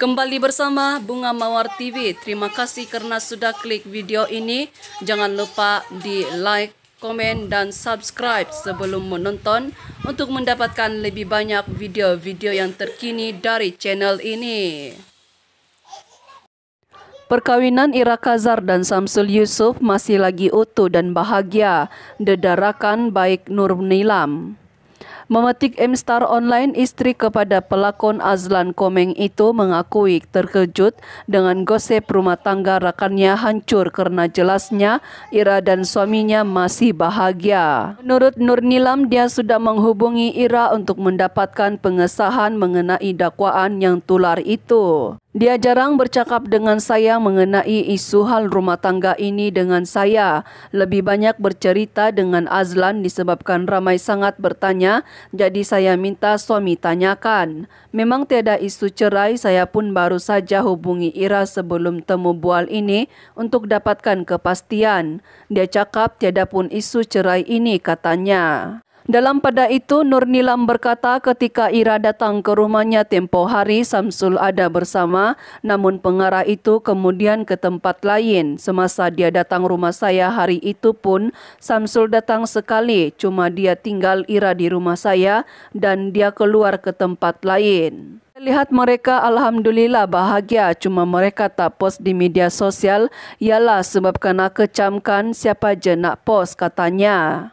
Kembali bersama Bunga Mawar TV. Terima kasih karena sudah klik video ini. Jangan lupa di like, komen, dan subscribe sebelum menonton untuk mendapatkan lebih banyak video-video yang terkini dari channel ini. Perkawinan Ira Kazar dan Samsul Yusuf masih lagi utuh dan bahagia, dedarakan baik Nur Nilam. Memetik MStar Online, istri kepada pelakon Azlan Komeng itu mengakui terkejut dengan gosip rumah tangga rakannya hancur karena jelasnya Ira dan suaminya masih bahagia. Menurut Nur Nilam, dia sudah menghubungi Ira untuk mendapatkan pengesahan mengenai dakwaan yang tular itu. Dia jarang bercakap dengan saya mengenai isu hal rumah tangga ini dengan saya. Lebih banyak bercerita dengan Azlan disebabkan ramai sangat bertanya, jadi saya minta suami tanyakan. Memang tiada isu cerai, saya pun baru saja hubungi Ira sebelum temu bual ini untuk dapatkan kepastian. Dia cakap tiada pun isu cerai ini katanya. Dalam pada itu, Nur Nilam berkata ketika Ira datang ke rumahnya tempo hari Samsul ada bersama, namun pengarah itu kemudian ke tempat lain. Semasa dia datang rumah saya hari itu pun, Samsul datang sekali, cuma dia tinggal Ira di rumah saya dan dia keluar ke tempat lain. Lihat mereka Alhamdulillah bahagia cuma mereka tak post di media sosial ialah sebab kena kecamkan siapa je nak post katanya.